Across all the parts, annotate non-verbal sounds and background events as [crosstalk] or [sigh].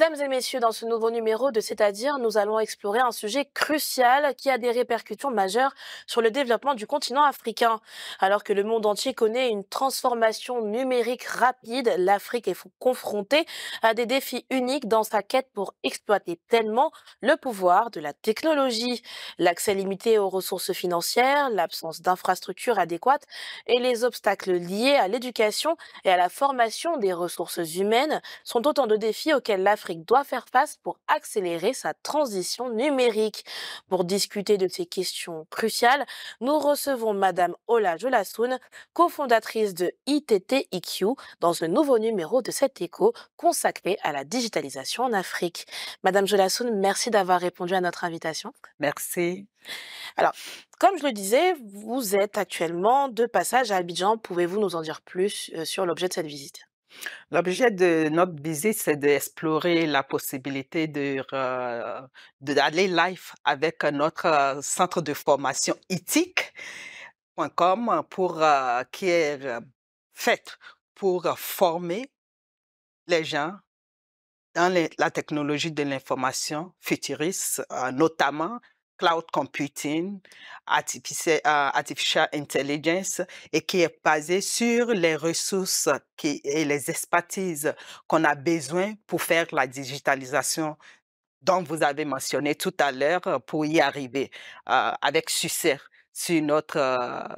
Mesdames et messieurs, dans ce nouveau numéro de C'est-à-dire, nous allons explorer un sujet crucial qui a des répercussions majeures sur le développement du continent africain. Alors que le monde entier connaît une transformation numérique rapide, l'Afrique est confrontée à des défis uniques dans sa quête pour exploiter tellement le pouvoir de la technologie. L'accès limité aux ressources financières, l'absence d'infrastructures adéquates et les obstacles liés à l'éducation et à la formation des ressources humaines sont autant de défis auxquels l'Afrique doit faire face pour accélérer sa transition numérique. Pour discuter de ces questions cruciales, nous recevons Madame Ola Jolassoun, cofondatrice de ITTIQ, dans un nouveau numéro de cet écho consacré à la digitalisation en Afrique. Madame Jolassoun, merci d'avoir répondu à notre invitation. Merci. Alors, comme je le disais, vous êtes actuellement de passage à Abidjan. Pouvez-vous nous en dire plus euh, sur l'objet de cette visite L'objet de notre visite, c'est d'explorer la possibilité de, euh, d'aller live avec notre euh, centre de formation itic.com euh, qui est fait pour former les gens dans la technologie de l'information futuriste, notamment cloud computing, euh, artificial, intelligence, et qui est basé sur les ressources qui, et les expertises qu'on a besoin pour faire la digitalisation dont vous avez mentionné tout à l'heure euh, pour y arriver euh, avec succès sur notre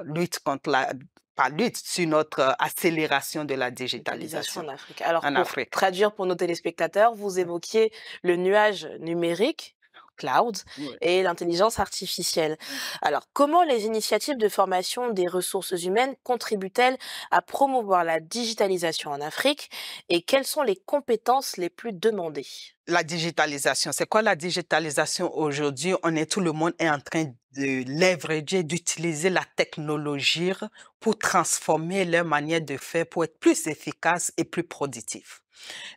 lutte contre la pas lutte, sur notre accélération de la digitalisation en Afrique. Alors, pour traduire pour nos téléspectateurs, vous évoquiez le nuage numérique cloud et l'intelligence artificielle. Alors, comment les initiatives de formation des ressources humaines contribuent-elles à promouvoir la digitalisation en Afrique et quelles sont les compétences les plus demandées La digitalisation, c'est quoi la digitalisation aujourd'hui On est tout le monde est en train de leverager, d'utiliser la technologie pour transformer leur manière de faire pour être plus efficace et plus productif.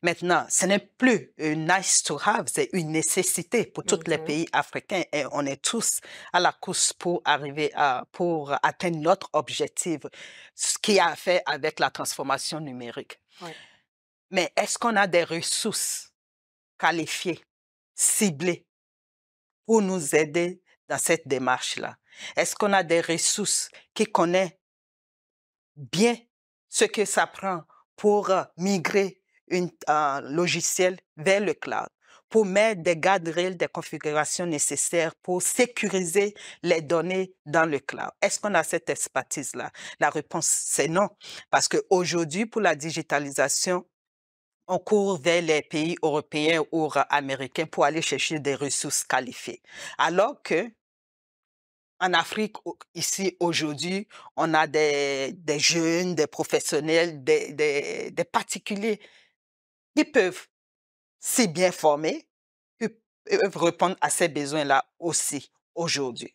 Maintenant, ce n'est plus une nice to have, c'est une nécessité pour tous les mmh pays africains et on est tous à la course pour arriver à, pour atteindre notre objectif, ce qui a fait avec la transformation numérique. Mais est-ce qu'on a des ressources qualifiées, ciblées, pour nous aider dans cette démarche-là? Est-ce qu'on a des ressources qui connaissent bien ce que ça prend pour migrer un logiciel vers le cloud pour mettre des guardrails, des configurations nécessaires pour sécuriser les données dans le cloud. Est-ce qu'on a cette expertise-là La réponse, c'est non. Parce qu'aujourd'hui, pour la digitalisation, on court vers les pays européens ou américains pour aller chercher des ressources qualifiées. Alors que en Afrique, ici, aujourd'hui, on a des, jeunes, des professionnels, des particuliers ils peuvent, si bien formés, peuvent répondre à ces besoins-là aussi aujourd'hui.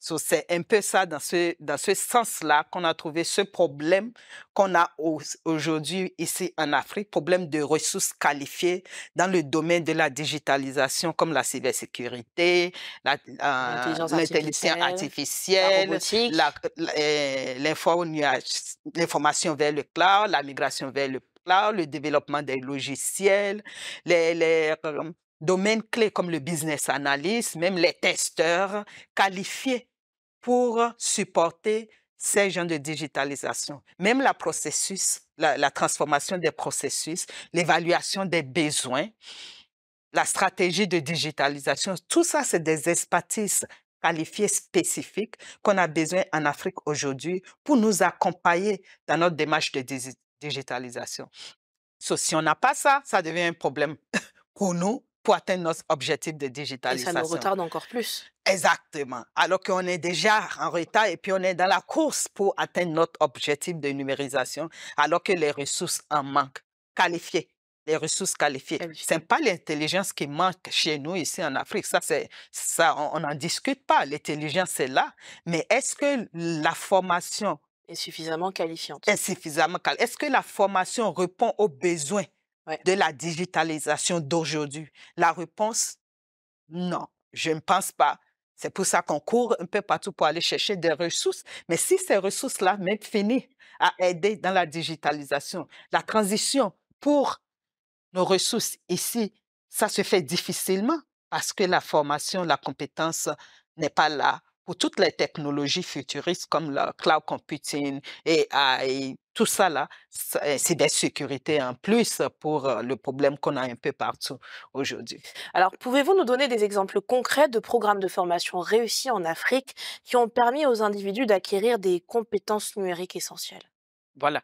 c'est un peu ça, dans ce, dans ce sens-là, qu'on a trouvé ce problème qu'on a aujourd'hui ici en Afrique, problème de ressources qualifiées dans le domaine de la digitalisation, comme la cybersécurité, l'intelligence artificielle, la, euh, l'information vers le cloud, la migration vers le le développement des logiciels, les, domaines clés comme le business analyst, même les testeurs qualifiés pour supporter ces gens de digitalisation. Même la processus, la, transformation des processus, l'évaluation des besoins, la stratégie de digitalisation, tout ça, c'est des expertises qualifiés spécifiques qu'on a besoin en Afrique aujourd'hui pour nous accompagner dans notre démarche de digitalisation digitalisation. si on n'a pas ça, ça devient un problème [laughs] pour nous pour atteindre notre objectif de digitalisation. Et ça nous retarde encore plus. Exactement. Alors qu'on est déjà en retard et puis on est dans la course pour atteindre notre objectif de numérisation, alors que les ressources en manquent. Qualifiées. Les ressources qualifiées. Ce n'est pas l'intelligence qui manque chez nous ici en Afrique. Ça, ça on n'en discute pas. L'intelligence est là. Mais est-ce que la formation est suffisamment qualifiante. Est suffisamment Est-ce que la formation répond aux besoins de la digitalisation d'aujourd'hui La réponse, non, je ne pense pas. C'est pour ça qu'on court un peu partout pour aller chercher des ressources. Mais si ces ressources-là même finies, à aider dans la digitalisation, la transition pour nos ressources ici, ça se fait difficilement parce que la formation, la compétence n'est pas là pour toutes les technologies futuristes comme le cloud computing et, tout ça là, eh, c'est des sécurités en plus pour euh, le problème qu'on a un peu partout aujourd'hui. Alors, pouvez-vous nous donner des exemples concrets de programmes de formation réussis en Afrique qui ont permis aux individus d'acquérir des compétences numériques essentielles Voilà.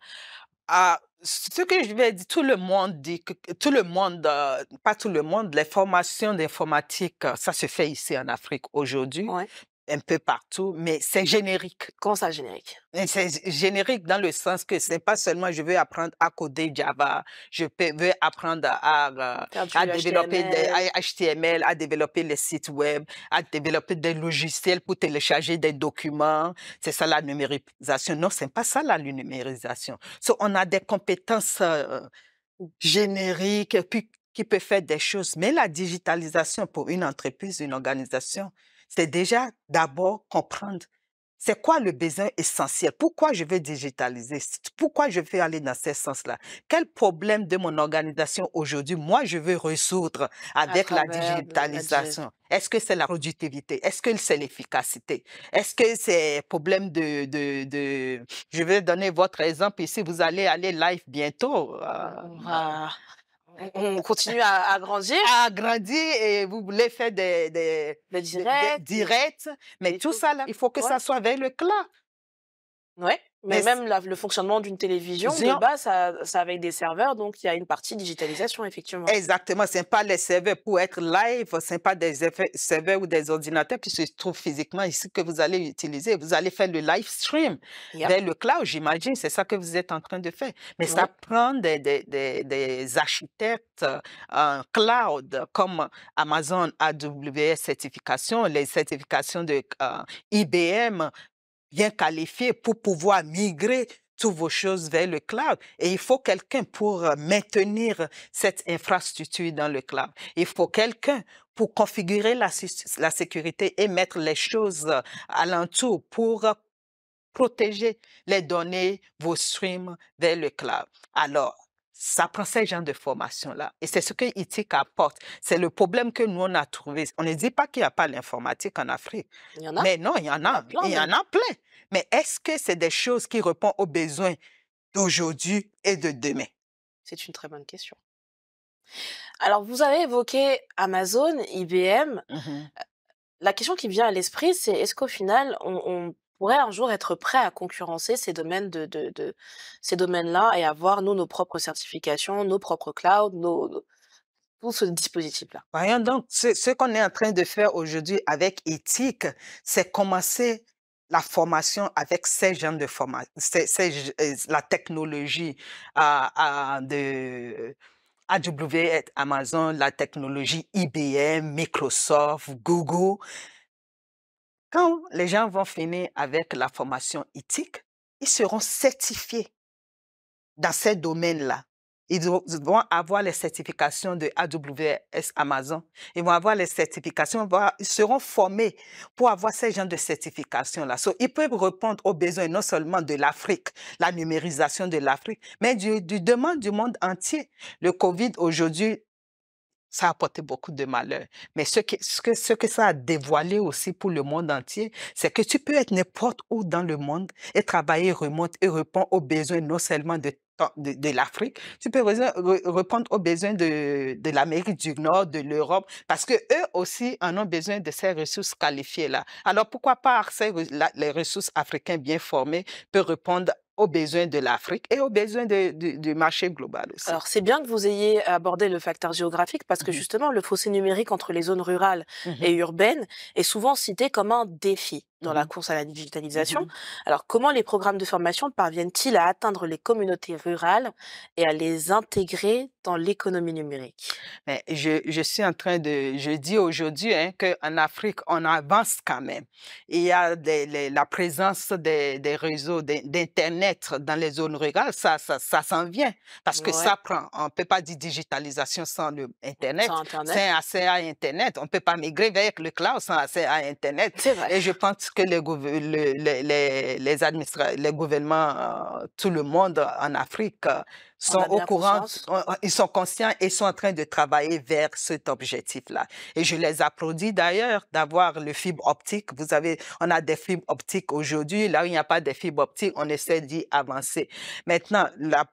Ah, ce que je vais dire, tout le monde dit que tout le monde, euh, pas tout le monde, les formations d'informatique, euh, ça se fait ici en Afrique aujourd'hui. Ouais un peu partout, mais c'est générique. Comment ça générique C'est générique dans le sens que c'est mmh. pas seulement je veux apprendre à coder Java, je veux apprendre à, à, développer HTML. Des, à développer les sites web, à développer des logiciels pour télécharger des documents. C'est ça la numérisation. Non, c'est pas ça la numérisation. on a des compétences euh, génériques qui peuvent faire des choses, mais la digitalisation pour une entreprise, une organisation, c'est déjà d'abord comprendre c'est quoi le besoin essentiel Pourquoi je veux digitaliser Pourquoi je veux aller dans ce sens-là Quel problème de mon organisation aujourd'hui, moi, je veux résoudre avec la digitalisation Est-ce que c'est la productivité Est-ce que c'est l'efficacité Est-ce que c'est problème de, de, Je vais donner votre exemple ici. Vous allez aller live bientôt. Euh, ah, on continue à, grandir. À grandir et vous voulez faire des, des, directs. mais tout, ça, il faut que ça soit avec le clan. Ouais. Mais, même le fonctionnement d'une télévision, de base, ça, ça, avec des serveurs, donc il y a une partie digitalisation, effectivement. Exactement, ce n'est pas les serveurs pour être live, ce n'est pas des serveurs ou des ordinateurs qui se trouvent physiquement ici que vous allez utiliser. Vous allez faire le live stream vers le cloud, j'imagine, c'est ça que vous êtes en train de faire. Mais ça prend des, des, des, architectes euh, cloud comme Amazon AWS certification, les certifications de euh, IBM, bien qualifié pour pouvoir migrer toutes vos choses vers le cloud. Et il faut quelqu'un pour euh, maintenir cette infrastructure dans le cloud. Il faut quelqu'un pour configurer la, la sécurité et mettre les choses euh, alentour pour euh, protéger les données, vos streams vers le cloud. Alors, ça prend ces genre de formation-là. Et c'est ce que ITIC apporte. C'est le problème que nous, on a trouvé. On ne dit pas qu'il n'y a pas l'informatique en Afrique. Il en Mais non, il y en a. Il y en a plein. Mais est-ce que c'est des choses qui répondent aux besoins d'aujourd'hui et de demain? C'est une très bonne question. Alors, vous avez évoqué Amazon, IBM. Mmh La question qui vient à l'esprit, c'est est-ce qu'au final, on, on pourrait un jour être prêt à concurrencer ces domaines de, ces domaines-là et avoir nous nos propres certifications, nos propres clouds, nos, ce dispositif-là. Voyons donc, ce, qu'on est en train de faire aujourd'hui avec éthique, c'est commencer la formation avec ces genres de formation, euh, la technologie à, de euh, AWS, Amazon, la technologie IBM, Microsoft, Google, quand les gens vont finir avec la formation éthique, ils seront certifiés dans ces domaines-là. Ils vont avoir les certifications de AWS Amazon. Ils vont avoir les certifications, ils seront formés pour avoir ces genres de certifications-là. ils peuvent répondre aux besoins non seulement de l'Afrique, la numérisation de l'Afrique, mais du, du monde entier. Le COVID aujourd'hui ça a apporté beaucoup de malheur. Mais ce que, ce que, ce que ça a dévoilé aussi pour le monde entier, c'est que tu peux être n'importe où dans le monde et travailler, remonte et répondre aux besoins non seulement de, de, l'Afrique, tu peux répondre aux besoins de, de l'Amérique du Nord, de l'Europe, parce que eux aussi en ont besoin de ces ressources qualifiées-là. Alors pourquoi pas les ressources africaines bien formées peuvent répondre aux besoins de l'Afrique et aux besoins de, de, du marché global aussi. Alors c'est bien que vous ayez abordé le facteur géographique parce que mmh justement le fossé numérique entre les zones rurales mmh et urbaines est souvent cité comme un défi dans la course à la digitalisation. Mhm. Alors, comment les programmes de formation parviennent-ils à atteindre les communautés rurales et à les intégrer dans l'économie numérique Mais je, je, suis en train de, je dis aujourd'hui hein, qu'en Afrique, on avance quand même. Il y a la présence des, des réseaux d'Internet dans les zones rurales, ça, ça, ça s'en vient parce que ça prend. On ne peut pas dire digitalisation sans le Internet. Sans Internet. à Internet. On ne peut pas migrer vers le cloud sans accès à Internet. Vrai. Et je pense que les, les, les, les, les gouvernements, euh, tout le monde en Afrique euh, sont au courant, euh, ils sont conscients et sont en train de travailler vers cet objectif-là. Et je les applaudis d'ailleurs d'avoir le fibre optique. Vous avez, on a des fibres optiques aujourd'hui. Là où il n'y a pas de fibres optiques, on essaie d'y avancer. Maintenant, la,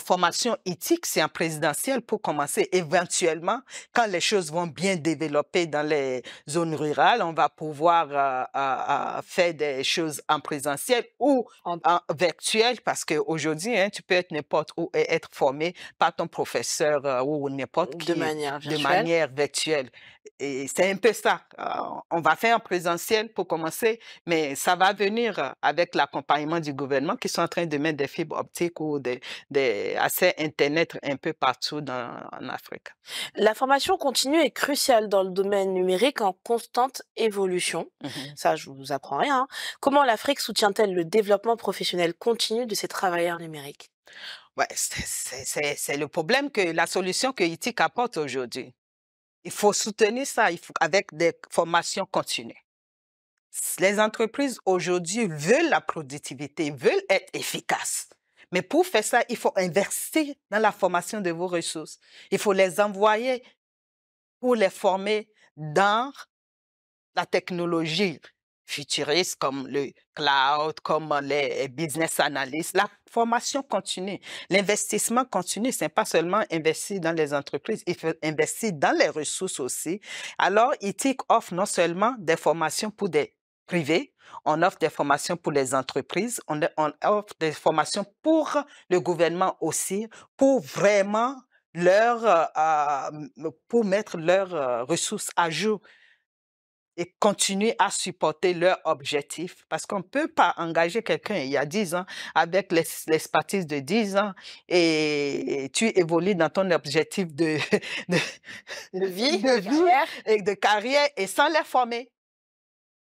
formation éthique, c'est en présidentiel pour commencer. Éventuellement, quand les choses vont bien développer dans les zones rurales, on va pouvoir euh, euh, faire des choses en présentiel ou en, virtuel parce qu'aujourd'hui, aujourd'hui, hein, tu peux être n'importe où et être formé par ton professeur euh, ou n'importe qui. De manière virtuelle. De manière virtuelle. Et c'est un peu ça. Ah, on va faire en présentiel pour commencer, mais ça va venir euh, avec l'accompagnement du gouvernement qui sont en train de mettre des fibres optiques ou des, des accès Internet un peu partout en Afrique. La formation continue est cruciale dans le domaine numérique en constante évolution. Mmh ça, je vous apprends rien. Comment l'Afrique soutient-elle le développement professionnel continu de ses travailleurs numériques c'est le problème que la solution que ITIC apporte aujourd'hui. Il faut soutenir ça il faut, avec des formations continues. Les entreprises aujourd'hui veulent la productivité, veulent être efficaces. Mais pour faire ça, il faut investir dans la formation de vos ressources. Il faut les envoyer pour les former dans la technologie, futuristes comme le cloud, comme euh, les euh, business analysts. La formation continue, l'investissement continue. Ce n'est pas seulement investir dans les entreprises, il faut investir dans les ressources aussi. Alors, ITIC offre non seulement des formations pour des privés, on offre des formations pour les entreprises, on, on offre des formations pour le gouvernement aussi, pour vraiment leur, euh, pour mettre leurs ressources à jour et continuer à supporter leur objectif. Parce qu'on ne peut pas engager quelqu'un il y a 10 ans avec l'expertise de 10 ans et, tu évolues dans ton objectif de, [laughs] vie, et de carrière et sans les former.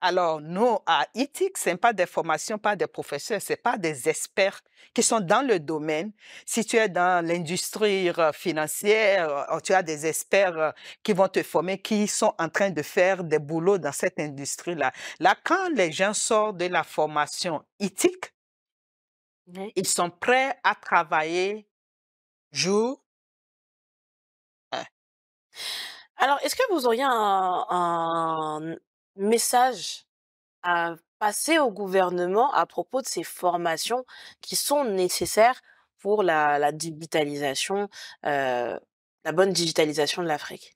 Alors, nous, à ITIC, ce pas des formations, pas des professeurs, ce pas des experts qui sont dans le domaine. Si tu es dans l'industrie euh, financière, euh, tu as des experts euh, qui vont te former, qui sont en train de faire des boulots dans cette industrie-là. Là, quand les gens sortent de la formation ITIC, ils sont prêts à travailler jour. Alors, est-ce que vous auriez un, message à passer au gouvernement à propos de ces formations qui sont nécessaires pour la, digitalisation, euh, la bonne digitalisation de l'Afrique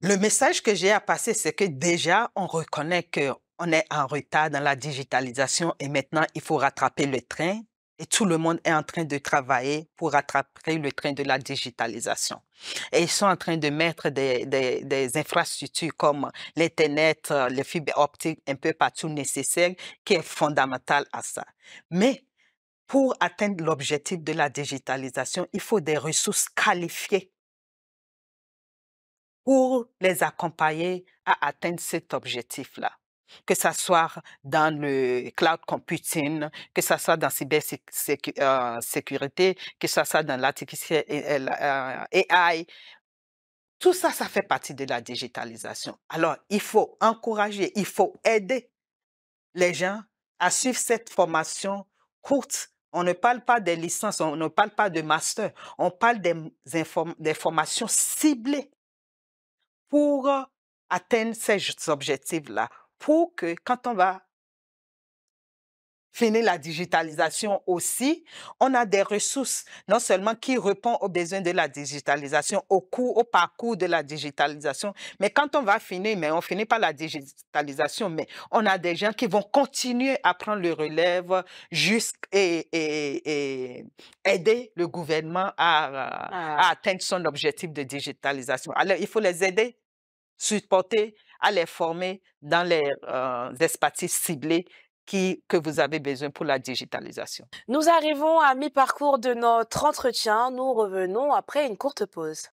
Le message que j'ai à passer, c'est que déjà, on reconnaît qu'on est en retard dans la digitalisation et maintenant, il faut rattraper le train et tout le monde est en train de travailler pour attraper le train de la digitalisation. Et ils sont en train de mettre des, des infrastructures comme l'Internet, euh, les fibres optiques, un peu partout nécessaire, qui est fondamental à ça. Mais pour atteindre l'objectif de la digitalisation, il faut des ressources qualifiées pour les accompagner à atteindre cet objectif-là que ce soit dans le cloud computing, que ce soit dans cybersécurité, euh, que ce soit dans l'artificial euh, euh, AI. Tout ça, ça fait partie de la digitalisation. Alors, il faut encourager, il faut aider les gens à suivre cette formation courte. On ne parle pas des licences, on ne parle pas de master, on parle des, des formations ciblées pour atteindre ces objectifs-là pour que quand on va finir la digitalisation aussi, on a des ressources, non seulement qui répondent aux besoins de la digitalisation, au cours, au parcours de la digitalisation, mais quand on va finir, mais on finit pas la digitalisation, mais on a des gens qui vont continuer à prendre le relève jusqu'à et, aider le gouvernement à ah. atteindre son objectif de digitalisation. Alors, il faut les aider, supporter, à les former dans les euh, espaces ciblés que vous avez besoin pour la digitalisation. Nous arrivons à mi-parcours de notre entretien. Nous revenons après une courte pause.